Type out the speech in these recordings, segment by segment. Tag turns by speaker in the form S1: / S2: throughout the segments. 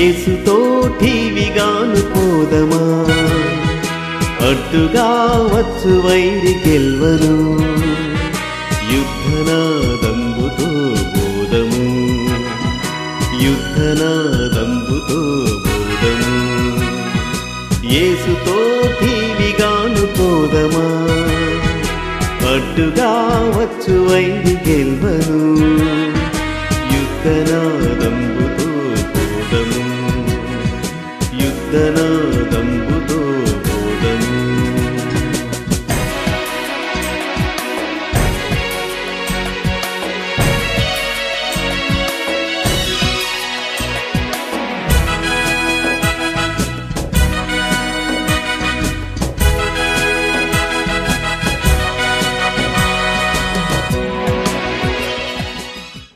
S1: ఏసుతో పోదమా అడ్డుగా వచ్చు వైరి గెల్వను యుద్ధనాదంబుతో బోధము యుద్ధనాదంబుతో బోధము ఏసుతో ఠీవిగాను పోదమా అడ్డుగా వచ్చు వైరి గెల్వను యుద్ధనాదంబుతో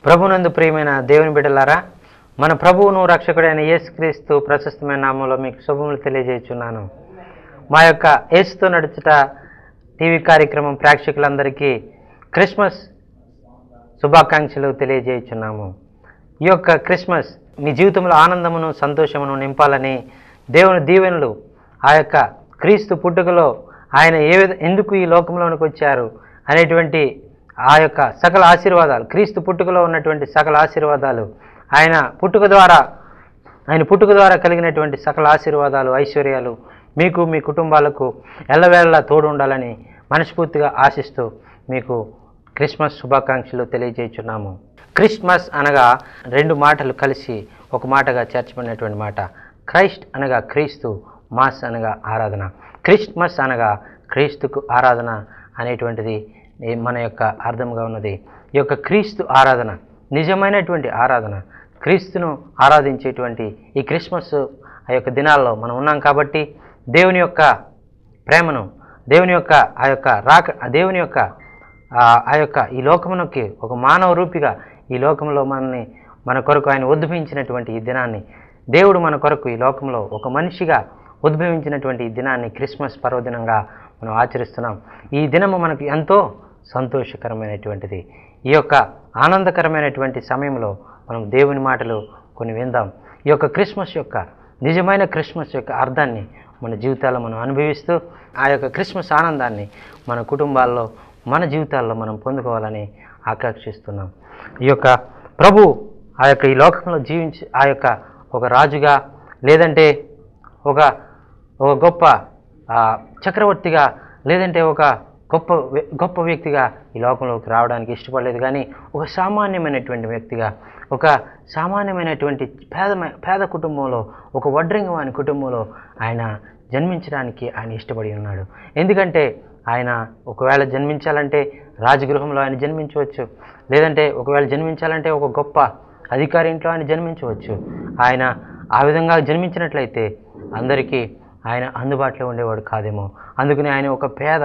S2: ప్రభునందు ప్రియమైన దేవుని బిడ్డలారా మన ప్రభువును రక్షకుడైన యేసుక్రీస్తు ప్రశస్తమైన నామంలో మీకు శుభములు తెలియజేస్తున్నాను మా యొక్క యేసుతో నడుచుట టీవీ కార్యక్రమం ప్రేక్షకులందరికీ క్రిస్మస్ శుభాకాంక్షలు తెలియజేస్తున్నాము ఈ యొక్క క్రిస్మస్ మీ జీవితంలో ఆనందమును సంతోషమును నింపాలని దేవుని దీవెనలు ఆ యొక్క క్రీస్తు పుట్టుకలో ఆయన ఏ ఎందుకు ఈ లోకంలోనికి వచ్చారు అనేటువంటి ఆ యొక్క సకల ఆశీర్వాదాలు క్రీస్తు పుట్టుకలో ఉన్నటువంటి సకల ఆశీర్వాదాలు ఆయన పుట్టుక ద్వారా ఆయన పుట్టుక ద్వారా కలిగినటువంటి సకల ఆశీర్వాదాలు ఐశ్వర్యాలు మీకు మీ కుటుంబాలకు ఎల్లవేళలా తోడు ఉండాలని మనస్ఫూర్తిగా ఆశిస్తూ మీకు క్రిస్మస్ శుభాకాంక్షలు తెలియజేస్తున్నాము క్రిస్మస్ అనగా రెండు మాటలు కలిసి ఒక మాటగా చేర్చబడినటువంటి మాట క్రైస్ట్ అనగా క్రీస్తు మాస్ అనగా ఆరాధన క్రిస్మస్ అనగా క్రీస్తుకు ఆరాధన అనేటువంటిది మన యొక్క అర్థంగా ఉన్నది ఈ యొక్క క్రీస్తు ఆరాధన నిజమైనటువంటి ఆరాధన క్రీస్తును ఆరాధించేటువంటి ఈ క్రిస్మస్ ఆ యొక్క దినాల్లో మనం ఉన్నాం కాబట్టి దేవుని యొక్క ప్రేమను దేవుని యొక్క ఆ యొక్క రాక దేవుని యొక్క ఆ యొక్క ఈ లోకమునకి ఒక మానవ రూపిగా ఈ లోకంలో మనల్ని మన కొరకు ఆయన ఉద్భవించినటువంటి ఈ దినాన్ని దేవుడు మన కొరకు ఈ లోకంలో ఒక మనిషిగా ఉద్భవించినటువంటి ఈ దినాన్ని క్రిస్మస్ పర్వదినంగా మనం ఆచరిస్తున్నాం ఈ దినము మనకు ఎంతో సంతోషకరమైనటువంటిది ఈ యొక్క ఆనందకరమైనటువంటి సమయంలో మనం దేవుని మాటలు కొన్ని విందాం ఈ యొక్క క్రిస్మస్ యొక్క నిజమైన క్రిస్మస్ యొక్క అర్థాన్ని మన జీవితాల్లో మనం అనుభవిస్తూ ఆ యొక్క క్రిస్మస్ ఆనందాన్ని మన కుటుంబాల్లో మన జీవితాల్లో మనం పొందుకోవాలని ఆకాంక్షిస్తున్నాం ఈ యొక్క ప్రభు ఆ యొక్క ఈ లోకంలో జీవించి ఆ యొక్క ఒక రాజుగా లేదంటే ఒక ఒక గొప్ప చక్రవర్తిగా లేదంటే ఒక గొప్ప గొప్ప వ్యక్తిగా ఈ లోకంలోకి రావడానికి ఇష్టపడలేదు కానీ ఒక సామాన్యమైనటువంటి వ్యక్తిగా ఒక సామాన్యమైనటువంటి పేద పేద కుటుంబంలో ఒక వడ్రింగవాని వాని కుటుంబంలో ఆయన జన్మించడానికి ఆయన ఇష్టపడి ఉన్నాడు ఎందుకంటే ఆయన ఒకవేళ జన్మించాలంటే రాజగృహంలో ఆయన జన్మించవచ్చు లేదంటే ఒకవేళ జన్మించాలంటే ఒక గొప్ప అధికారి ఇంట్లో ఆయన జన్మించవచ్చు ఆయన ఆ విధంగా జన్మించినట్లయితే అందరికీ ఆయన అందుబాటులో ఉండేవాడు కాదేమో అందుకని ఆయన ఒక పేద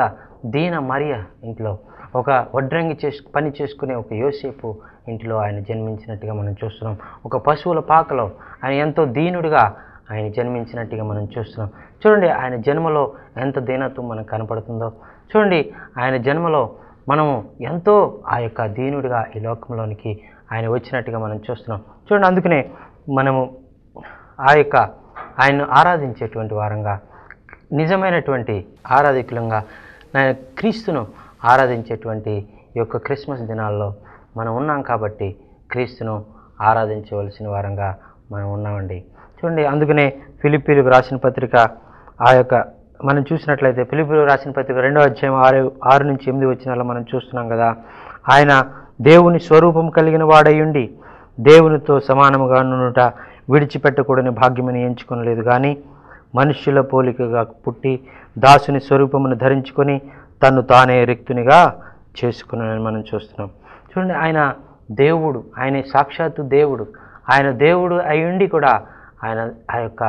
S2: దీన మరియ ఇంట్లో ఒక వడ్రంగి చేసు పని చేసుకునే ఒక యోసేపు ఇంట్లో ఆయన జన్మించినట్టుగా మనం చూస్తున్నాం ఒక పశువుల పాకలో ఆయన ఎంతో దీనుడిగా ఆయన జన్మించినట్టుగా మనం చూస్తున్నాం చూడండి ఆయన జన్మలో ఎంత దీనత్వం మనకు కనపడుతుందో చూడండి ఆయన జన్మలో మనము ఎంతో ఆ యొక్క దీనుడిగా ఈ లోకంలోనికి ఆయన వచ్చినట్టుగా మనం చూస్తున్నాం చూడండి అందుకనే మనము ఆ యొక్క ఆయన్ను ఆరాధించేటువంటి వారంగా నిజమైనటువంటి ఆరాధికులంగా నాయన క్రీస్తును ఆరాధించేటువంటి ఈ యొక్క క్రిస్మస్ దినాల్లో మనం ఉన్నాం కాబట్టి క్రీస్తును ఆరాధించవలసిన వారంగా మనం ఉన్నామండి చూడండి అందుకనే ఫిలిపీలు రాసిన పత్రిక ఆ యొక్క మనం చూసినట్లయితే ఫిలిపీలు రాసిన పత్రిక రెండో అధ్యాయం ఆరు ఆరు నుంచి ఎనిమిది వచ్చినాలో మనం చూస్తున్నాం కదా ఆయన దేవుని స్వరూపం కలిగిన వాడయుండి దేవునితో సమానముగా నుట విడిచిపెట్టకూడని భాగ్యమని ఎంచుకునలేదు కానీ మనుష్యుల పోలికగా పుట్టి దాసుని స్వరూపమును ధరించుకొని తను తానే రిక్తునిగా చేసుకున్నానని మనం చూస్తున్నాం చూడండి ఆయన దేవుడు ఆయన సాక్షాత్తు దేవుడు ఆయన దేవుడు అయ్యుండి కూడా ఆయన ఆ యొక్క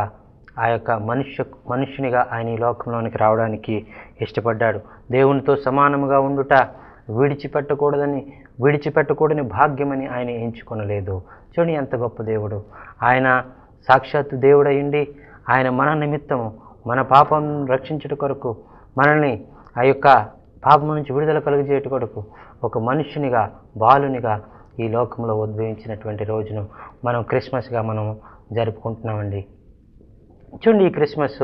S2: ఆ యొక్క మనుష్య మనుషునిగా ఆయన ఈ లోకంలోనికి రావడానికి ఇష్టపడ్డాడు దేవునితో సమానముగా ఉండుట విడిచిపెట్టకూడదని విడిచిపెట్టకూడని భాగ్యమని ఆయన ఎంచుకొనలేదు చూడండి ఎంత గొప్ప దేవుడు ఆయన సాక్షాత్తు దేవుడయ్యుండి ఆయన మన నిమిత్తము మన పాపం రక్షించుట కొరకు మనల్ని ఆ యొక్క పాపం నుంచి విడుదల కలిగజేయట కొరకు ఒక మనుషునిగా బాలునిగా ఈ లోకంలో ఉద్భవించినటువంటి రోజును మనం క్రిస్మస్గా మనం జరుపుకుంటున్నామండి చూడండి ఈ క్రిస్మస్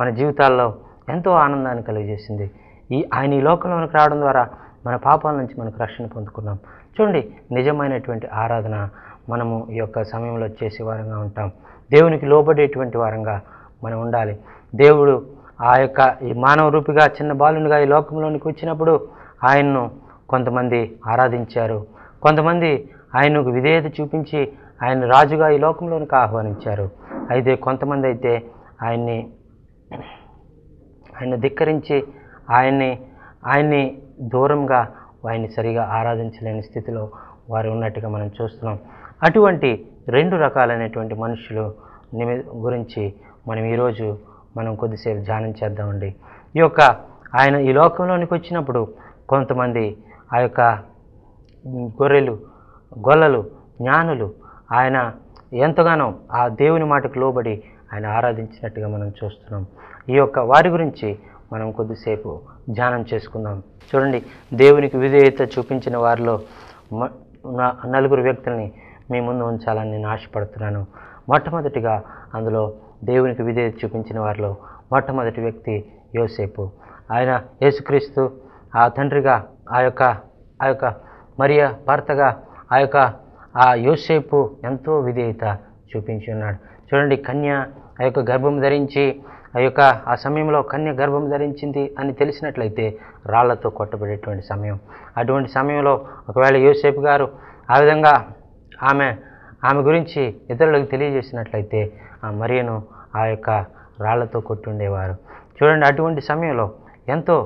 S2: మన జీవితాల్లో ఎంతో ఆనందాన్ని కలిగజేసింది ఈ ఆయన ఈ లోకంలో మనకు రావడం ద్వారా మన పాపాల నుంచి మనకు రక్షణ పొందుకున్నాం చూడండి నిజమైనటువంటి ఆరాధన మనము ఈ యొక్క సమయంలో చేసే వారంగా ఉంటాం దేవునికి లోబడేటువంటి వారంగా మనం ఉండాలి దేవుడు ఆ యొక్క ఈ మానవ రూపిగా చిన్న బాలునిగా ఈ లోకంలోనికి వచ్చినప్పుడు ఆయన్ను కొంతమంది ఆరాధించారు కొంతమంది ఆయనకు విధేయత చూపించి ఆయన రాజుగా ఈ లోకంలోనికి ఆహ్వానించారు అయితే కొంతమంది అయితే ఆయన్ని ఆయన ధిక్కరించి ఆయన్ని ఆయన్ని దూరంగా ఆయన్ని సరిగా ఆరాధించలేని స్థితిలో వారు ఉన్నట్టుగా మనం చూస్తున్నాం అటువంటి రెండు రకాలైనటువంటి మనుషులు గురించి మనం ఈరోజు మనం కొద్దిసేపు ధ్యానం చేద్దామండి ఈ యొక్క ఆయన ఈ లోకంలోనికి వచ్చినప్పుడు కొంతమంది ఆ యొక్క గొర్రెలు గొల్లలు జ్ఞానులు ఆయన ఎంతగానో ఆ దేవుని మాటకు లోబడి ఆయన ఆరాధించినట్టుగా మనం చూస్తున్నాం ఈ యొక్క వారి గురించి మనం కొద్దిసేపు ధ్యానం చేసుకుందాం చూడండి దేవునికి విధేయత చూపించిన వారిలో నలుగురు వ్యక్తుల్ని మీ ముందు ఉంచాలని నేను ఆశపడుతున్నాను మొట్టమొదటిగా అందులో దేవునికి విధేయత చూపించిన వారిలో మొట్టమొదటి వ్యక్తి యోసేపు ఆయన యేసుక్రీస్తు ఆ తండ్రిగా ఆ యొక్క ఆ యొక్క మరియ భర్తగా ఆ యొక్క ఆ యోసేపు ఎంతో విధేయత చూపించి ఉన్నాడు చూడండి కన్య ఆ యొక్క గర్భం ధరించి ఆ యొక్క ఆ సమయంలో కన్య గర్భం ధరించింది అని తెలిసినట్లయితే రాళ్లతో కొట్టబడేటువంటి సమయం అటువంటి సమయంలో ఒకవేళ యోసేపు గారు ఆ విధంగా ఆమె ఆమె గురించి ఇతరులకు తెలియజేసినట్లయితే ఆ మరియను ఆ యొక్క రాళ్లతో కొట్టుండేవారు చూడండి అటువంటి సమయంలో ఎంతో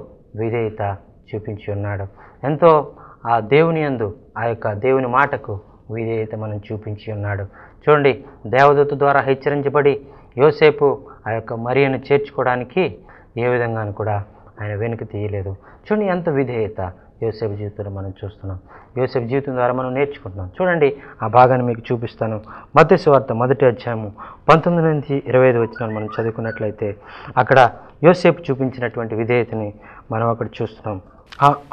S2: విధేయత చూపించి ఉన్నాడు ఎంతో ఆ దేవుని అందు ఆ యొక్క దేవుని మాటకు విధేయత మనం చూపించి ఉన్నాడు చూడండి దేవదత్తు ద్వారా హెచ్చరించబడి యోసేపు ఆ యొక్క మరియను చేర్చుకోవడానికి ఏ విధంగాను కూడా ఆయన వెనుక తీయలేదు చూడండి ఎంత విధేయత యోసేపు జీవితంలో మనం చూస్తున్నాం యోసేపు జీవితం ద్వారా మనం నేర్చుకుంటున్నాం చూడండి ఆ భాగాన్ని మీకు చూపిస్తాను మత్స్య వార్త మొదటి అధ్యాయము పంతొమ్మిది నుంచి ఇరవై ఐదు వచ్చిన మనం చదువుకున్నట్లయితే అక్కడ యోసేపు చూపించినటువంటి విధేయతని మనం అక్కడ చూస్తున్నాం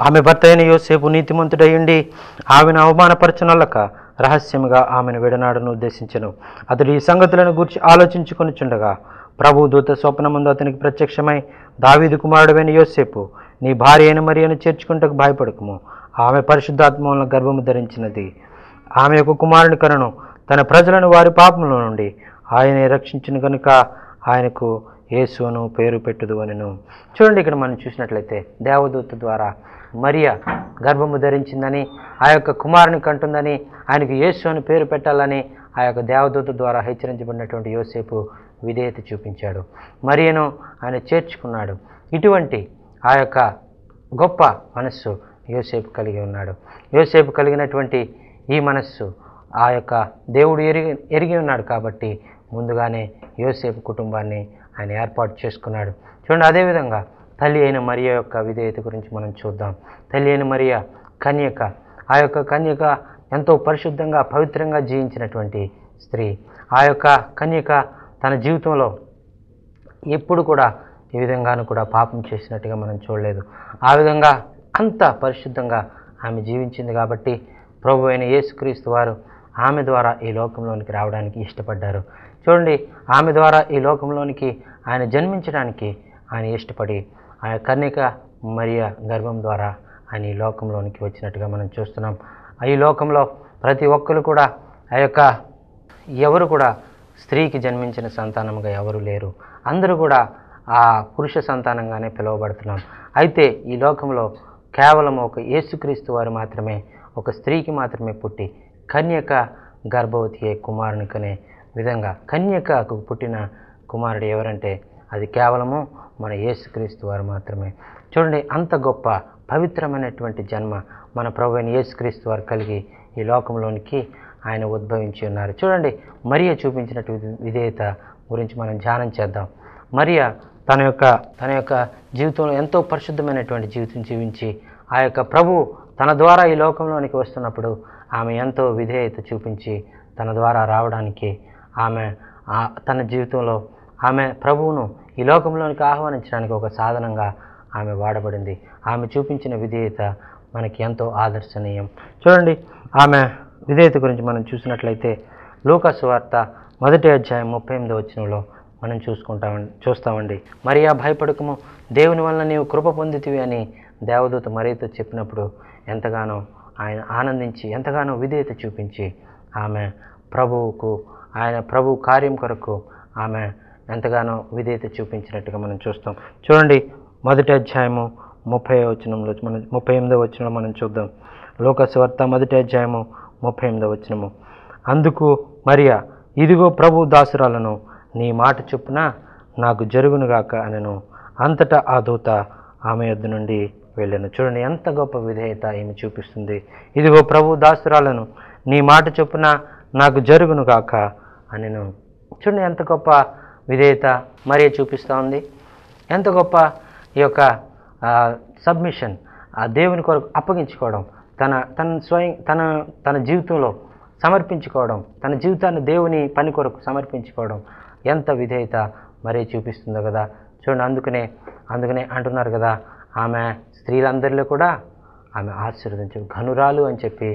S2: ఆమె భర్త అయిన యోసేపు నీతిమంతుడయ్యుండి ఆమెను అవమానపరచనొల్లక రహస్యముగా ఆమెను విడనాడను ఉద్దేశించను అతడు ఈ సంగతులను గురించి ఆలోచించుకొని చుండగా ప్రభు దూత ముందు అతనికి ప్రత్యక్షమై దావీదు కుమారుడమైన యోసేపు నీ భార్య అయిన అని చేర్చుకుంటకు భయపడకము ఆమె పరిశుద్ధాత్మలను గర్భము ధరించినది ఆమె యొక్క కుమారుని కనును తన ప్రజలను వారి పాపంలో నుండి ఆయనే రక్షించిన కనుక ఆయనకు యేసును పేరు పెట్టుదు అనిను చూడండి ఇక్కడ మనం చూసినట్లయితే దేవదూత ద్వారా మరియ గర్భము ధరించిందని ఆ యొక్క కుమారుని కంటుందని ఆయనకు యేసు అని పేరు పెట్టాలని ఆ యొక్క దేవదూత ద్వారా హెచ్చరించబడినటువంటి యోసేపు విధేయత చూపించాడు మరియను ఆయన చేర్చుకున్నాడు ఇటువంటి ఆ యొక్క గొప్ప మనస్సు యోసేపు కలిగి ఉన్నాడు యోసేపు కలిగినటువంటి ఈ మనస్సు ఆ యొక్క దేవుడు ఎరిగి ఎరిగి ఉన్నాడు కాబట్టి ముందుగానే యోసేపు కుటుంబాన్ని ఆయన ఏర్పాటు చేసుకున్నాడు చూడండి అదేవిధంగా తల్లి అయిన మరియ యొక్క విధేయత గురించి మనం చూద్దాం తల్లి అయిన మరియ కన్యక ఆ యొక్క కన్యక ఎంతో పరిశుద్ధంగా పవిత్రంగా జీవించినటువంటి స్త్రీ ఆ యొక్క కన్యక తన జీవితంలో ఎప్పుడు కూడా ఏ విధంగాను కూడా పాపం చేసినట్టుగా మనం చూడలేదు ఆ విధంగా అంత పరిశుద్ధంగా ఆమె జీవించింది కాబట్టి ప్రభు అయిన యేసుక్రీస్తు వారు ఆమె ద్వారా ఈ లోకంలోనికి రావడానికి ఇష్టపడ్డారు చూడండి ఆమె ద్వారా ఈ లోకంలోనికి ఆయన జన్మించడానికి ఆయన ఇష్టపడి ఆయన కన్యక మరియ గర్భం ద్వారా ఆయన ఈ లోకంలోనికి వచ్చినట్టుగా మనం చూస్తున్నాం ఈ లోకంలో ప్రతి ఒక్కరు కూడా ఆ యొక్క ఎవరు కూడా స్త్రీకి జన్మించిన సంతానముగా ఎవరు లేరు అందరూ కూడా ఆ పురుష సంతానంగానే పిలువబడుతున్నాం అయితే ఈ లోకంలో కేవలం ఒక యేసుక్రీస్తు వారు మాత్రమే ఒక స్త్రీకి మాత్రమే పుట్టి కన్యక గర్భవతి కుమారునికనే విధంగా కన్యకకు పుట్టిన కుమారుడు ఎవరంటే అది కేవలము మన యేసుక్రీస్తు వారు మాత్రమే చూడండి అంత గొప్ప పవిత్రమైనటువంటి జన్మ మన ప్రభు అయిన యేసుక్రీస్తు వారు కలిగి ఈ లోకంలోనికి ఆయన ఉద్భవించి ఉన్నారు చూడండి మరియ చూపించినటువంటి విధేయత గురించి మనం ధ్యానం చేద్దాం మరియా తన యొక్క తన యొక్క జీవితంలో ఎంతో పరిశుద్ధమైనటువంటి జీవితం జీవించి ఆ యొక్క ప్రభు తన ద్వారా ఈ లోకంలోనికి వస్తున్నప్పుడు ఆమె ఎంతో విధేయత చూపించి తన ద్వారా రావడానికి ఆమె తన జీవితంలో ఆమె ప్రభువును ఈ లోకంలోనికి ఆహ్వానించడానికి ఒక సాధనంగా ఆమె వాడబడింది ఆమె చూపించిన విధేయత మనకి ఎంతో ఆదర్శనీయం చూడండి ఆమె విధేయత గురించి మనం చూసినట్లయితే లోకస్ వార్త మొదటి అధ్యాయం ముప్పై ఎనిమిదో వచ్చినలో మనం చూసుకుంటామండి చూస్తామండి మరియా భయపడకము దేవుని వల్ల నీవు కృప పొందితివి అని దేవదూత మరీతో చెప్పినప్పుడు ఎంతగానో ఆయన ఆనందించి ఎంతగానో విధేయత చూపించి ఆమె ప్రభువుకు ఆయన ప్రభు కార్యం కొరకు ఆమె ఎంతగానో విధేయత చూపించినట్టుగా మనం చూస్తాం చూడండి మొదటి అధ్యాయము ముప్పై వచనంలో మనం ముప్పై ఎనిమిదో వచనంలో మనం చూద్దాం లోకస్వార్త మొదటి అధ్యాయము ముప్పై ఎనిమిదో వచనము అందుకు మరియా ఇదిగో ప్రభు దాసురాలను నీ మాట చొప్పున నాకు జరుగునుగాక అనను అంతటా ఆ దూత ఆమె యొద్ నుండి వెళ్ళాను చూడండి ఎంత గొప్ప విధేయత ఈమె చూపిస్తుంది ఇదిగో ప్రభు దాసురాలను నీ మాట చొప్పున నాకు జరుగునుగాక అనను చూడండి ఎంత గొప్ప విధేయత మరీ చూపిస్తూ ఉంది ఎంత గొప్ప ఈ యొక్క సబ్మిషన్ ఆ దేవుని కొరకు అప్పగించుకోవడం తన తన స్వయం తన తన జీవితంలో సమర్పించుకోవడం తన జీవితాన్ని దేవుని పని కొరకు సమర్పించుకోవడం ఎంత విధేయత మరీ చూపిస్తుందో కదా చూడండి అందుకనే అందుకనే అంటున్నారు కదా ఆమె స్త్రీలందరిలో కూడా ఆమె ఆశీర్వదించు ఘనురాలు అని చెప్పి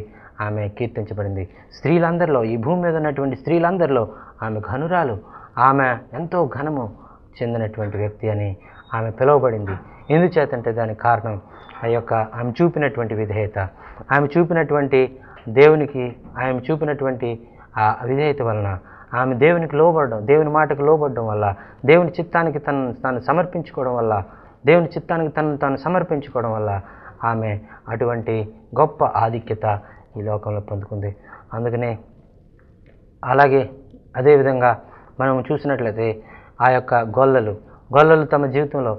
S2: ఆమె కీర్తించబడింది స్త్రీలందరిలో ఈ భూమి మీద ఉన్నటువంటి స్త్రీలందరిలో ఆమె ఘనురాలు ఆమె ఎంతో ఘనము చెందినటువంటి వ్యక్తి అని ఆమె పిలువబడింది ఎందుచేతంటే దానికి కారణం ఆ యొక్క ఆమె చూపినటువంటి విధేయత ఆమె చూపినటువంటి దేవునికి ఆమె చూపినటువంటి ఆ విధేయత వలన ఆమె దేవునికి లోబడడం దేవుని మాటకు లోబడడం వల్ల దేవుని చిత్తానికి తను తాను సమర్పించుకోవడం వల్ల దేవుని చిత్తానికి తను తాను సమర్పించుకోవడం వల్ల ఆమె అటువంటి గొప్ప ఆధిక్యత ఈ లోకంలో పొందుకుంది అందుకనే అలాగే అదేవిధంగా మనం చూసినట్లయితే ఆ యొక్క గొల్లలు గొల్లలు తమ జీవితంలో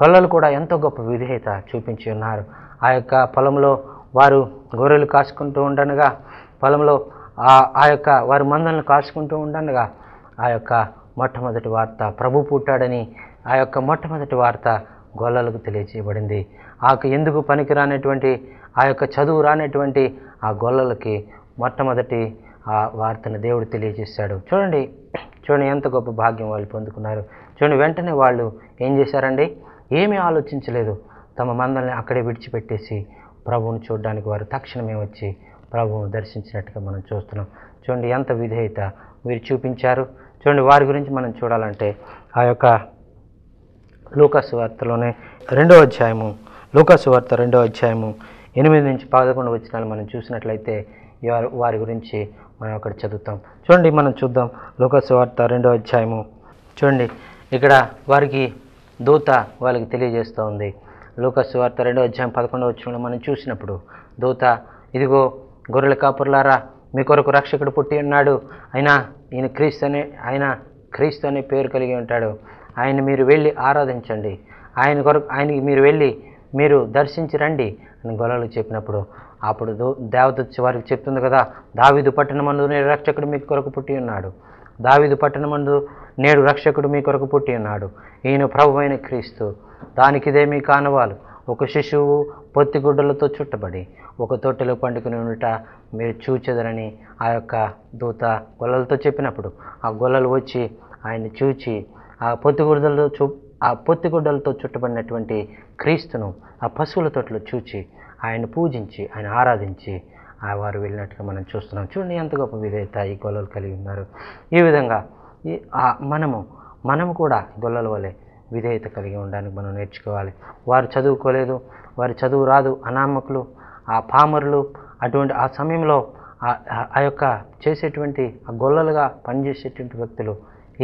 S2: గొల్లలు కూడా ఎంతో గొప్ప విధేయత చూపించి ఉన్నారు ఆ యొక్క పొలంలో వారు గొర్రెలు కాసుకుంటూ ఉండనగా పొలంలో ఆ యొక్క వారి మందలను కాచుకుంటూ ఉండగా ఆ యొక్క మొట్టమొదటి వార్త ప్రభు పుట్టాడని ఆ యొక్క మొట్టమొదటి వార్త గొల్లలకు తెలియజేయబడింది ఆ ఎందుకు పనికి రానటువంటి ఆ యొక్క చదువు రానటువంటి ఆ గొల్లలకి మొట్టమొదటి ఆ వార్తను దేవుడు తెలియజేశాడు చూడండి చూడండి ఎంత గొప్ప భాగ్యం వాళ్ళు పొందుకున్నారు చూడండి వెంటనే వాళ్ళు ఏం చేశారండి ఏమీ ఆలోచించలేదు తమ మందల్ని అక్కడే విడిచిపెట్టేసి ప్రభువుని చూడడానికి వారు తక్షణమే వచ్చి ప్రభువును దర్శించినట్టుగా మనం చూస్తున్నాం చూడండి ఎంత విధేయత మీరు చూపించారు చూడండి వారి గురించి మనం చూడాలంటే ఆ యొక్క లూకాసు వార్తలోనే రెండో అధ్యాయము లూకాసు వార్త రెండో అధ్యాయము ఎనిమిది నుంచి పదకొండు వచ్చినాలు మనం చూసినట్లయితే వారి గురించి మనం అక్కడ చదువుతాం చూడండి మనం చూద్దాం లోకస్ వార్త రెండో అధ్యాయము చూడండి ఇక్కడ వారికి దూత వాళ్ళకి తెలియజేస్తూ ఉంది లోకస్ వార్త రెండో అధ్యాయం పదకొండవ వచ్చిన మనం చూసినప్పుడు దూత ఇదిగో గొర్రెల కాపురులారా మీ కొరకు రక్షకుడు పుట్టి ఉన్నాడు అయినా ఈయన క్రీస్తు అనే ఆయన క్రీస్తు అనే పేరు కలిగి ఉంటాడు ఆయన మీరు వెళ్ళి ఆరాధించండి ఆయన కొరకు ఆయనకి మీరు వెళ్ళి మీరు దర్శించి రండి అని గొలలు చెప్పినప్పుడు అప్పుడు దేవత వారికి చెప్తుంది కదా దావిదు పట్టణమందు నేడు రక్షకుడు మీ కొరకు పుట్టి ఉన్నాడు దావిదు పట్టణమందు నేడు రక్షకుడు మీ కొరకు పుట్టి ఉన్నాడు ఈయన ప్రభు అయిన క్రీస్తు దానికిదే మీ కానవాలు ఒక శిశువు పొత్తిగుడ్డలతో చుట్టబడి ఒక తొట్టెలో పండుకుని ఉండుట మీరు చూచెదరని ఆ యొక్క దూత గొల్లలతో చెప్పినప్పుడు ఆ గొల్లలు వచ్చి ఆయన చూచి ఆ పొత్తిగుడ్డలతో చూ ఆ పొత్తిగుడ్డలతో చుట్టబడినటువంటి క్రీస్తును ఆ పశువుల తొట్టెలో చూచి ఆయన పూజించి ఆయన ఆరాధించి ఆ వారు వెళ్ళినట్టుగా మనం చూస్తున్నాం చూడండి ఎంత గొప్ప విధేత ఈ గొల్లలు కలిగి ఉన్నారు ఈ విధంగా మనము మనము కూడా గొల్లల వలె విధేయత కలిగి ఉండడానికి మనం నేర్చుకోవాలి వారు చదువుకోలేదు వారి చదువు రాదు అనామకులు ఆ పామరులు అటువంటి ఆ సమయంలో ఆ యొక్క చేసేటువంటి ఆ గొల్లలుగా పనిచేసేటువంటి వ్యక్తులు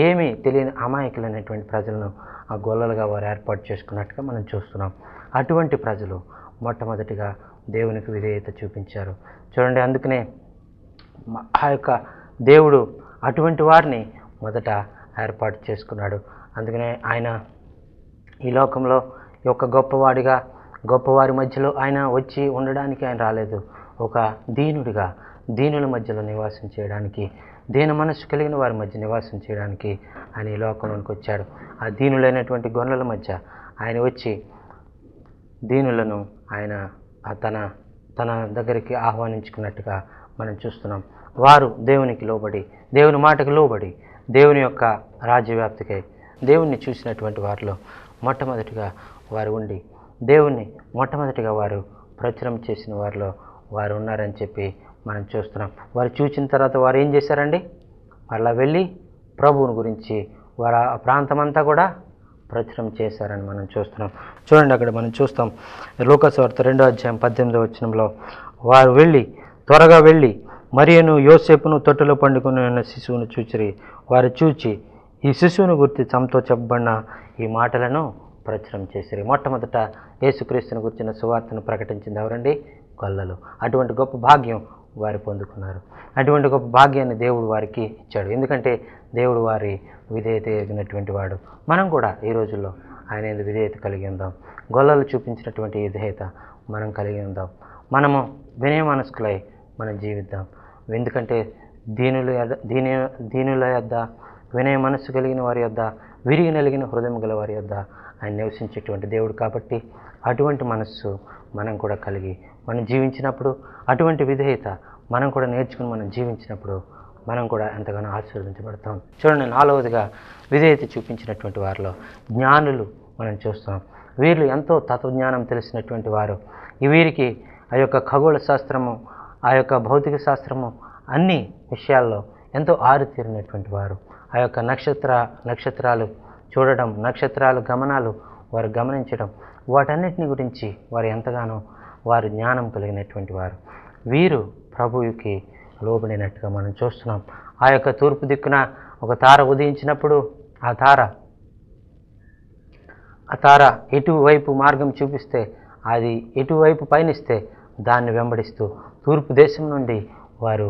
S2: ఏమీ తెలియని అమాయకులైనటువంటి ప్రజలను ఆ గొల్లలుగా వారు ఏర్పాటు చేసుకున్నట్టుగా మనం చూస్తున్నాం అటువంటి ప్రజలు మొట్టమొదటిగా దేవునికి విధేయత చూపించారు చూడండి అందుకనే ఆ యొక్క దేవుడు అటువంటి వారిని మొదట ఏర్పాటు చేసుకున్నాడు అందుకనే ఆయన ఈ లోకంలో ఈ యొక్క గొప్పవాడిగా గొప్పవారి మధ్యలో ఆయన వచ్చి ఉండడానికి ఆయన రాలేదు ఒక దీనుడిగా దీనుల మధ్యలో నివాసం చేయడానికి దీన మనస్సు కలిగిన వారి మధ్య నివాసం చేయడానికి ఆయన ఈ లోకంలోనికి వచ్చాడు ఆ దీనులైనటువంటి గొర్రెల మధ్య ఆయన వచ్చి దీనులను ఆయన తన తన దగ్గరికి ఆహ్వానించుకున్నట్టుగా మనం చూస్తున్నాం వారు దేవునికి లోబడి దేవుని మాటకు లోబడి దేవుని యొక్క రాజ్యవ్యాప్తికై దేవుణ్ణి చూసినటువంటి వారిలో మొట్టమొదటిగా వారు ఉండి దేవుణ్ణి మొట్టమొదటిగా వారు ప్రచురం చేసిన వారిలో వారు ఉన్నారని చెప్పి మనం చూస్తున్నాం వారు చూసిన తర్వాత వారు ఏం చేశారండి మళ్ళా వెళ్ళి ప్రభువుని గురించి వారు ఆ ప్రాంతమంతా కూడా ప్రచురం చేశారని మనం చూస్తున్నాం చూడండి అక్కడ మనం చూస్తాం లోకస్ వార్త రెండో అధ్యాయం పద్దెనిమిదో వచ్చినంలో వారు వెళ్ళి త్వరగా వెళ్ళి మరియను యోసేపును తొట్టులో పండుకుని ఉన్న శిశువును చూచిరి వారు చూచి ఈ శిశువుని గురించి తమతో చెప్పబడిన ఈ మాటలను ప్రచురం చేశారు మొట్టమొదట యేసుక్రీస్తుని గురించిన సువార్తను ప్రకటించింది ఎవరండి గొల్లలు అటువంటి గొప్ప భాగ్యం వారు పొందుకున్నారు అటువంటి గొప్ప భాగ్యాన్ని దేవుడు వారికి ఇచ్చాడు ఎందుకంటే దేవుడు వారి విధేయత ఎరిగినటువంటి వాడు మనం కూడా ఈ రోజుల్లో ఆయన విధేయత కలిగి ఉందాం గొల్లలు చూపించినటువంటి విధేయత మనం కలిగి ఉందాం మనము వినయ మనస్కులై మనం జీవిద్దాం ఎందుకంటే దీనులు దీని దీనుల యొద్ద వినయ మనస్సు కలిగిన వారి యొద్ద విరిగి నలిగిన హృదయం గల వారి యొద్ద ఆయన నివసించేటువంటి దేవుడు కాబట్టి అటువంటి మనస్సు మనం కూడా కలిగి మనం జీవించినప్పుడు అటువంటి విధేయత మనం కూడా నేర్చుకుని మనం జీవించినప్పుడు మనం కూడా ఎంతగానో ఆశీర్వదించబడతాం చూడండి నాలుగవదిగా విధేయత చూపించినటువంటి వారిలో జ్ఞానులు మనం చూస్తాం వీళ్ళు ఎంతో తత్వజ్ఞానం తెలిసినటువంటి వారు వీరికి ఆ యొక్క ఖగోళ శాస్త్రము ఆ యొక్క భౌతిక శాస్త్రము అన్ని విషయాల్లో ఎంతో ఆరుతీరినటువంటి వారు ఆ యొక్క నక్షత్ర నక్షత్రాలు చూడడం నక్షత్రాలు గమనాలు వారు గమనించడం వాటన్నిటిని గురించి వారు ఎంతగానో వారు జ్ఞానం కలిగినటువంటి వారు వీరు ప్రభువుకి లోబడినట్టుగా మనం చూస్తున్నాం ఆ యొక్క తూర్పు దిక్కున ఒక తార ఉదయించినప్పుడు ఆ తార ఆ తార ఎటువైపు మార్గం చూపిస్తే అది ఎటువైపు పయనిస్తే దాన్ని వెంబడిస్తూ తూర్పు దేశం నుండి వారు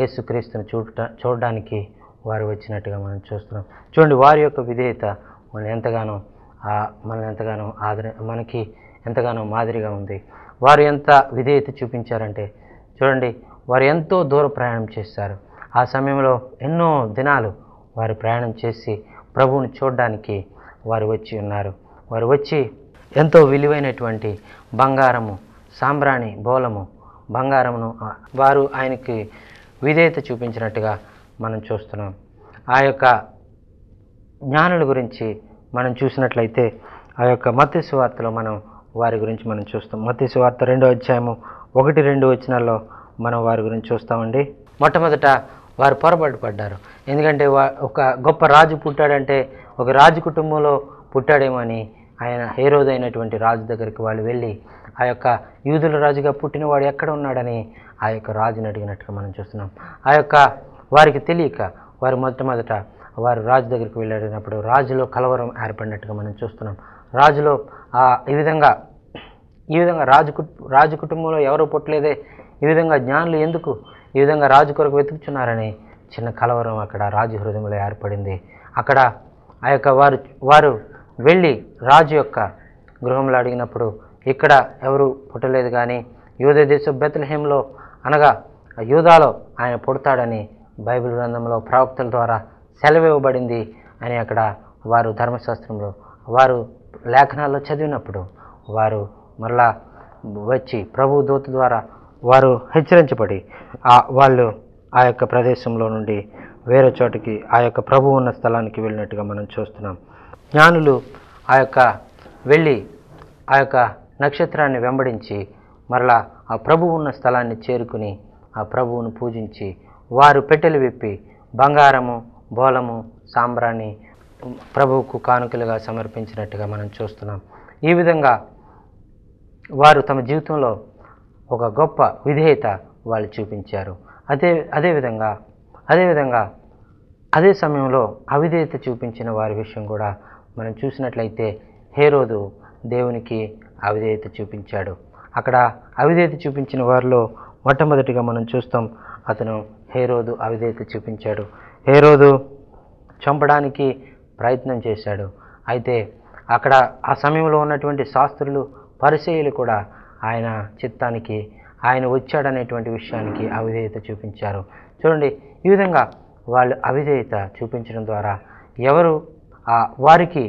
S2: యేసుక్రీస్తును చూడటం చూడడానికి వారు వచ్చినట్టుగా మనం చూస్తున్నాం చూడండి వారి యొక్క విధేయత మనం ఎంతగానో మనం ఎంతగానో ఆదర మనకి ఎంతగానో మాదిరిగా ఉంది వారు ఎంత విధేయత చూపించారంటే చూడండి వారు ఎంతో దూర ప్రయాణం చేస్తారు ఆ సమయంలో ఎన్నో దినాలు వారు ప్రయాణం చేసి ప్రభువుని చూడడానికి వారు వచ్చి ఉన్నారు వారు వచ్చి ఎంతో విలువైనటువంటి బంగారము సాంబ్రాణి బోలము బంగారమును వారు ఆయనకి విధేయత చూపించినట్టుగా మనం చూస్తున్నాం ఆ యొక్క జ్ఞానుల గురించి మనం చూసినట్లయితే ఆ యొక్క మత్స్సు వార్తలో మనం వారి గురించి మనం చూస్తాం మత్స్సు వార్త రెండో అధ్యాయము ఒకటి రెండు వచ్చినాల్లో మనం వారి గురించి చూస్తామండి మొట్టమొదట వారు పొరపాటు పడ్డారు ఎందుకంటే ఒక గొప్ప రాజు పుట్టాడంటే ఒక రాజు కుటుంబంలో పుట్టాడేమో అని ఆయన హేరోద్ అయినటువంటి రాజు దగ్గరికి వాళ్ళు వెళ్ళి ఆ యొక్క యూదుల రాజుగా పుట్టినవాడు ఎక్కడ ఉన్నాడని ఆ యొక్క రాజుని అడిగినట్టుగా మనం చూస్తున్నాం ఆ యొక్క వారికి తెలియక వారు మొట్టమొదట వారు రాజు దగ్గరికి వెళ్ళాడినప్పుడు రాజులో కలవరం ఏర్పడినట్టుగా మనం చూస్తున్నాం రాజులో ఈ విధంగా ఈ విధంగా రాజు రాజు కుటుంబంలో ఎవరు పుట్టలేదే ఈ విధంగా జ్ఞానులు ఎందుకు ఈ విధంగా రాజు కొరకు వెతుకుతున్నారని చిన్న కలవరం అక్కడ రాజు హృదయంలో ఏర్పడింది అక్కడ ఆ యొక్క వారు వారు వెళ్ళి రాజు యొక్క గృహంలో అడిగినప్పుడు ఇక్కడ ఎవరు పుట్టలేదు కానీ యూద దేశం బెత్లహేంలో అనగా యూదాలో ఆయన పుడతాడని బైబిల్ గ్రంథంలో ప్రవక్తల ద్వారా సెలవివ్వబడింది అని అక్కడ వారు ధర్మశాస్త్రంలో వారు లేఖనాల్లో చదివినప్పుడు వారు మరలా వచ్చి ప్రభు దూత ద్వారా వారు హెచ్చరించబడి వాళ్ళు ఆ యొక్క ప్రదేశంలో నుండి వేరే చోటికి ఆ యొక్క ప్రభు ఉన్న స్థలానికి వెళ్ళినట్టుగా మనం చూస్తున్నాం జ్ఞానులు ఆ యొక్క వెళ్ళి ఆ యొక్క నక్షత్రాన్ని వెంబడించి మరలా ఆ ప్రభు ఉన్న స్థలాన్ని చేరుకుని ఆ ప్రభువును పూజించి వారు పెట్టెలు విప్పి బంగారము బోలము సాంబ్రాన్ని ప్రభువుకు కానుకలుగా సమర్పించినట్టుగా మనం చూస్తున్నాం ఈ విధంగా వారు తమ జీవితంలో ఒక గొప్ప విధేయత వాళ్ళు చూపించారు అదే అదేవిధంగా అదేవిధంగా అదే సమయంలో అవిధేయత చూపించిన వారి విషయం కూడా మనం చూసినట్లయితే హేరోదు దేవునికి అవిధేయత చూపించాడు అక్కడ అవిధేయత చూపించిన వారిలో మొట్టమొదటిగా మనం చూస్తాం అతను హేరోదు అవిధేత చూపించాడు హేరోదు చంపడానికి ప్రయత్నం చేశాడు అయితే అక్కడ ఆ సమయంలో ఉన్నటువంటి శాస్త్రులు పరిచయలు కూడా ఆయన చిత్తానికి ఆయన వచ్చాడనేటువంటి విషయానికి అవిధేయత చూపించారు చూడండి ఈ విధంగా వాళ్ళు అవిధేయత చూపించడం ద్వారా ఎవరు వారికి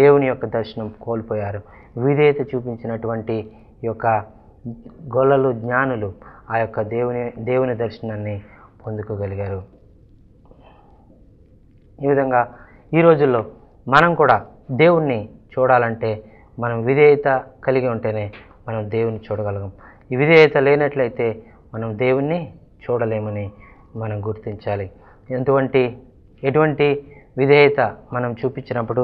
S2: దేవుని యొక్క దర్శనం కోల్పోయారు విధేయత చూపించినటువంటి యొక్క గొల్లలు జ్ఞానులు ఆ యొక్క దేవుని దేవుని దర్శనాన్ని పొందుకోగలిగారు ఈ విధంగా ఈ రోజుల్లో మనం కూడా దేవుణ్ణి చూడాలంటే మనం విధేయత కలిగి ఉంటేనే మనం దేవుని చూడగలగం ఈ విధేయత లేనట్లయితే మనం దేవుణ్ణి చూడలేమని మనం గుర్తించాలి ఎటువంటి ఎటువంటి విధేయత మనం చూపించినప్పుడు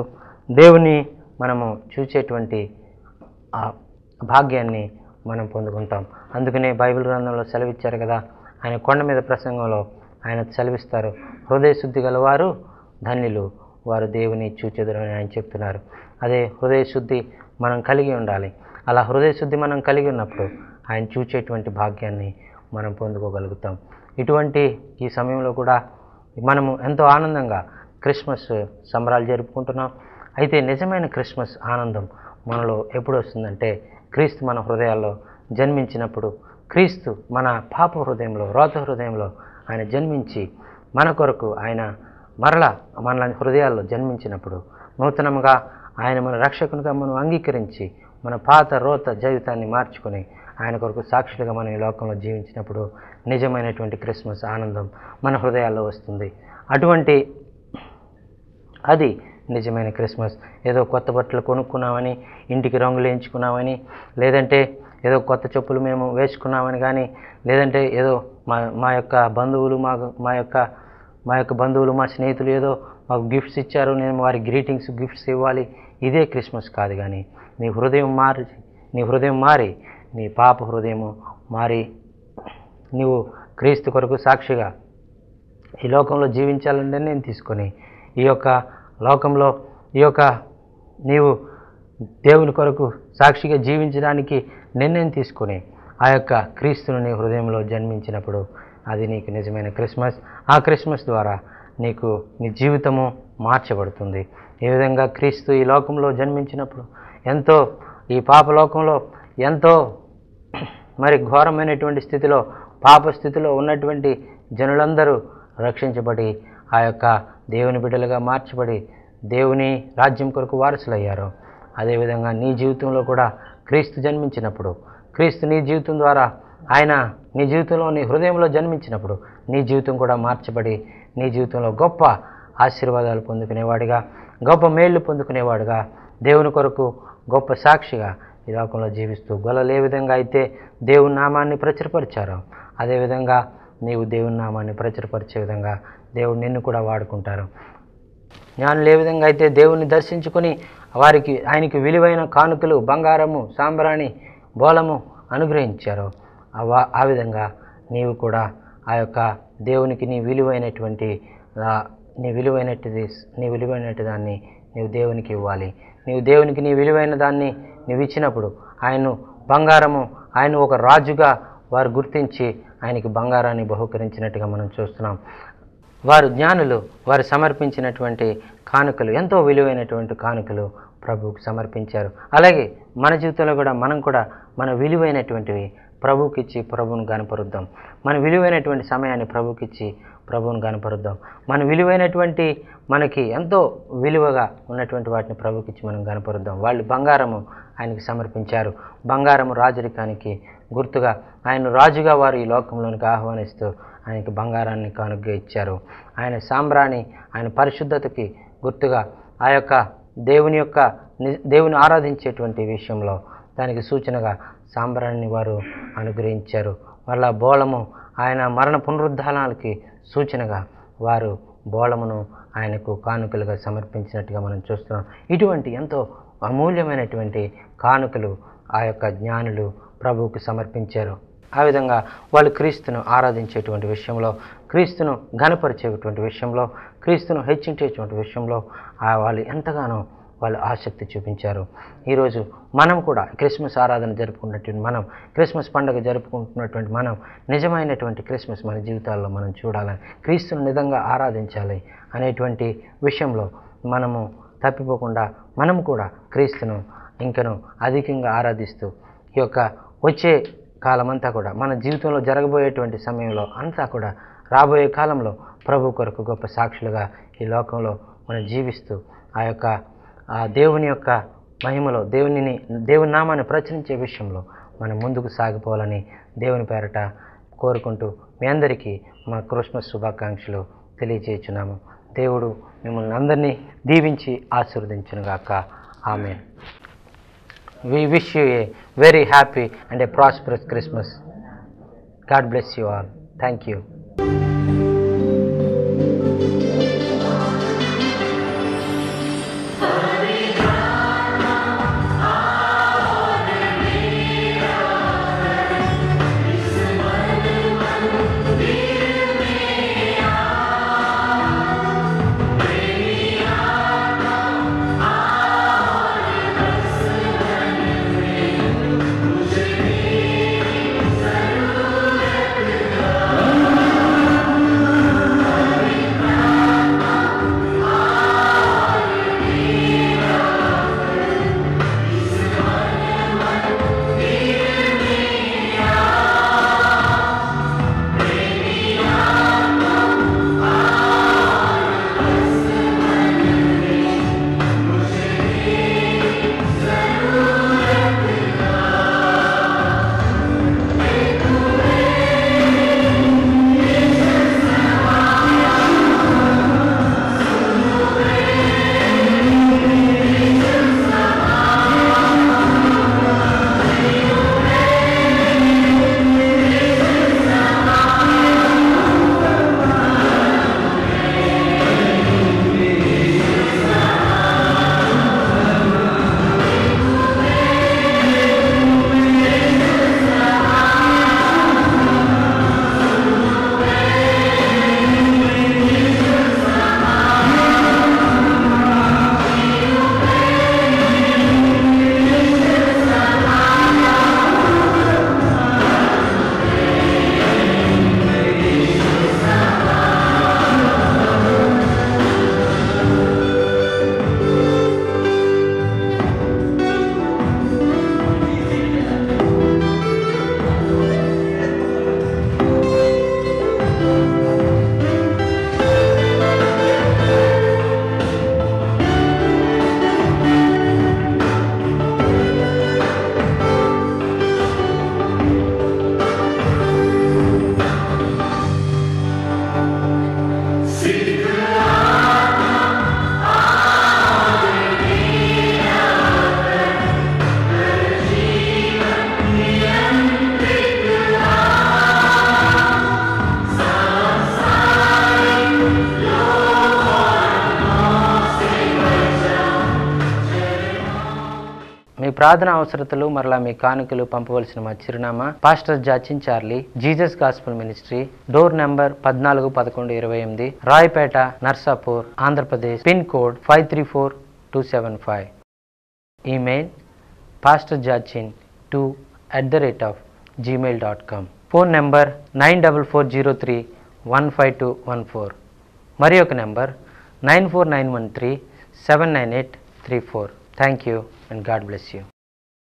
S2: దేవుని మనము చూసేటువంటి ఆ భాగ్యాన్ని మనం పొందుకుంటాం అందుకనే బైబిల్ గ్రంథంలో సెలవిచ్చారు కదా ఆయన కొండ మీద ప్రసంగంలో ఆయన సెలవిస్తారు హృదయ శుద్ధి గలవారు ధన్యులు వారు దేవుని చూచెదరు అని ఆయన చెప్తున్నారు అదే హృదయ శుద్ధి మనం కలిగి ఉండాలి అలా హృదయ శుద్ధి మనం కలిగి ఉన్నప్పుడు ఆయన చూచేటువంటి భాగ్యాన్ని మనం పొందుకోగలుగుతాం ఇటువంటి ఈ సమయంలో కూడా మనము ఎంతో ఆనందంగా క్రిస్మస్ సంబరాలు జరుపుకుంటున్నాం అయితే నిజమైన క్రిస్మస్ ఆనందం మనలో ఎప్పుడు వస్తుందంటే క్రీస్తు మన హృదయాల్లో జన్మించినప్పుడు క్రీస్తు మన పాప హృదయంలో రోత హృదయంలో ఆయన జన్మించి మన కొరకు ఆయన మరల మన హృదయాల్లో జన్మించినప్పుడు నూతనంగా ఆయన మన రక్షకునిగా మనం అంగీకరించి మన పాత రోత జీవితాన్ని మార్చుకొని ఆయన కొరకు సాక్షులుగా మనం ఈ లోకంలో జీవించినప్పుడు నిజమైనటువంటి క్రిస్మస్ ఆనందం మన హృదయాల్లో వస్తుంది అటువంటి అది నిజమైన క్రిస్మస్ ఏదో కొత్త బట్టలు కొనుక్కున్నామని ఇంటికి రంగులు వేయించుకున్నామని లేదంటే ఏదో కొత్త చెప్పులు మేము వేసుకున్నామని కానీ లేదంటే ఏదో మా మా యొక్క బంధువులు మాకు మా యొక్క మా యొక్క బంధువులు మా స్నేహితులు ఏదో మాకు గిఫ్ట్స్ ఇచ్చారు నేను వారి గ్రీటింగ్స్ గిఫ్ట్స్ ఇవ్వాలి ఇదే క్రిస్మస్ కాదు కానీ నీ హృదయం మారి నీ హృదయం మారి నీ పాప హృదయము మారి నువ్వు క్రీస్తు కొరకు సాక్షిగా ఈ లోకంలో జీవించాలంటే నేను తీసుకొని ఈ యొక్క లోకంలో ఈ యొక్క నీవు దేవుని కొరకు సాక్షిగా జీవించడానికి నిర్ణయం తీసుకుని ఆ యొక్క క్రీస్తును నీ హృదయంలో జన్మించినప్పుడు అది నీకు నిజమైన క్రిస్మస్ ఆ క్రిస్మస్ ద్వారా నీకు నీ జీవితము మార్చబడుతుంది ఏ విధంగా క్రీస్తు ఈ లోకంలో జన్మించినప్పుడు ఎంతో ఈ పాప లోకంలో ఎంతో మరి ఘోరమైనటువంటి స్థితిలో పాప స్థితిలో ఉన్నటువంటి జనులందరూ రక్షించబడి ఆ యొక్క దేవుని బిడ్డలుగా మార్చబడి దేవుని రాజ్యం కొరకు వారసులయ్యారు అదేవిధంగా నీ జీవితంలో కూడా క్రీస్తు జన్మించినప్పుడు క్రీస్తు నీ జీవితం ద్వారా ఆయన నీ జీవితంలో నీ హృదయంలో జన్మించినప్పుడు నీ జీవితం కూడా మార్చబడి నీ జీవితంలో గొప్ప ఆశీర్వాదాలు పొందుకునేవాడిగా గొప్ప మేళ్లు పొందుకునేవాడుగా దేవుని కొరకు గొప్ప సాక్షిగా ఈ లోకంలో జీవిస్తూ గొలలు ఏ విధంగా అయితే దేవుని నామాన్ని ప్రచురపరిచారు అదేవిధంగా నీవు దేవుని నామాన్ని ప్రచురపరిచే విధంగా దేవుడు నిన్ను కూడా వాడుకుంటారు జ్ఞానులు ఏ విధంగా అయితే దేవుణ్ణి దర్శించుకొని వారికి ఆయనకి విలువైన కానుకలు బంగారము సాంబ్రాణి బోలము అనుగ్రహించారు ఆ విధంగా నీవు కూడా ఆ యొక్క దేవునికి నీ విలువైనటువంటి నీ విలువైనది నీ విలువైనటు దాన్ని నీవు దేవునికి ఇవ్వాలి నీవు దేవునికి నీ విలువైన దాన్ని నువ్వు ఇచ్చినప్పుడు ఆయన బంగారము ఆయన ఒక రాజుగా వారు గుర్తించి ఆయనకి బంగారాన్ని బహుకరించినట్టుగా మనం చూస్తున్నాం వారు జ్ఞానులు వారు సమర్పించినటువంటి కానుకలు ఎంతో విలువైనటువంటి కానుకలు ప్రభువుకు సమర్పించారు అలాగే మన జీవితంలో కూడా మనం కూడా మన విలువైనటువంటివి ప్రభువుకి ఇచ్చి ప్రభువును కనపరుద్దాం మన విలువైనటువంటి సమయాన్ని ప్రభుకిచ్చి ఇచ్చి ప్రభువును కనపరుద్దాం మన విలువైనటువంటి మనకి ఎంతో విలువగా ఉన్నటువంటి వాటిని ప్రభుకి ఇచ్చి మనం కనపరుద్దాం వాళ్ళు బంగారము ఆయనకి సమర్పించారు బంగారము రాజరికానికి గుర్తుగా ఆయన రాజుగా వారు ఈ లోకంలోనికి ఆహ్వానిస్తూ ఆయనకి బంగారాన్ని కానుగ్గా ఇచ్చారు ఆయన సాంబ్రాణి ఆయన పరిశుద్ధతకి గుర్తుగా ఆ యొక్క దేవుని యొక్క దేవుని ఆరాధించేటువంటి విషయంలో దానికి సూచనగా సాంబ్రాన్ని వారు అనుగ్రహించారు మళ్ళా బోళము ఆయన మరణ పునరుద్ధానాలకి సూచనగా వారు బోళమును ఆయనకు కానుకలుగా సమర్పించినట్టుగా మనం చూస్తున్నాం ఇటువంటి ఎంతో అమూల్యమైనటువంటి కానుకలు ఆ యొక్క జ్ఞానులు ప్రభువుకు సమర్పించారు ఆ విధంగా వాళ్ళు క్రీస్తును ఆరాధించేటువంటి విషయంలో క్రీస్తును ఘనపరిచేటువంటి విషయంలో క్రీస్తును హెచ్చించేటువంటి విషయంలో వాళ్ళు ఎంతగానో వాళ్ళు ఆసక్తి చూపించారు ఈరోజు మనం కూడా క్రిస్మస్ ఆరాధన జరుపుకున్నటువంటి మనం క్రిస్మస్ పండుగ జరుపుకుంటున్నటువంటి మనం నిజమైనటువంటి క్రిస్మస్ మన జీవితాల్లో మనం చూడాలని క్రీస్తును నిజంగా ఆరాధించాలి అనేటువంటి విషయంలో మనము తప్పిపోకుండా మనం కూడా క్రీస్తును ఇంకను అధికంగా ఆరాధిస్తూ ఈ యొక్క వచ్చే కాలమంతా కూడా మన జీవితంలో జరగబోయేటువంటి సమయంలో అంతా కూడా రాబోయే కాలంలో ప్రభు కొరకు గొప్ప సాక్షులుగా ఈ లోకంలో మనం జీవిస్తూ ఆ యొక్క ఆ దేవుని యొక్క మహిమలో దేవునిని దేవుని నామాన్ని ప్రచురించే విషయంలో మనం ముందుకు సాగిపోవాలని దేవుని పేరట కోరుకుంటూ మీ అందరికీ మా క్రిస్మస్ శుభాకాంక్షలు తెలియజేస్తున్నాము దేవుడు మిమ్మల్ని అందరినీ దీవించి ఆశీర్వదించునుగాక ఆమె we wish you a very happy and a prosperous Christmas. God bless you all. Thank you. ప్రార్థన అవసరతలు మరలా మీ కానుకలు పంపవలసిన మా చిరునామా pastor Jachin Charlie Jesus gospel ministry door number పద్నాలుగు పదకొండు ఇరవై ఎనిమిది Rayapeta Narsapur Andhra Pradesh pin code five three four two seven five email pastor Jachin two at the rate of Gmail dot com phone number nine double four zero three one five two one four మరి ఒక నెంబర్ nine four nine one three seven nine eight three four thank you and God bless you.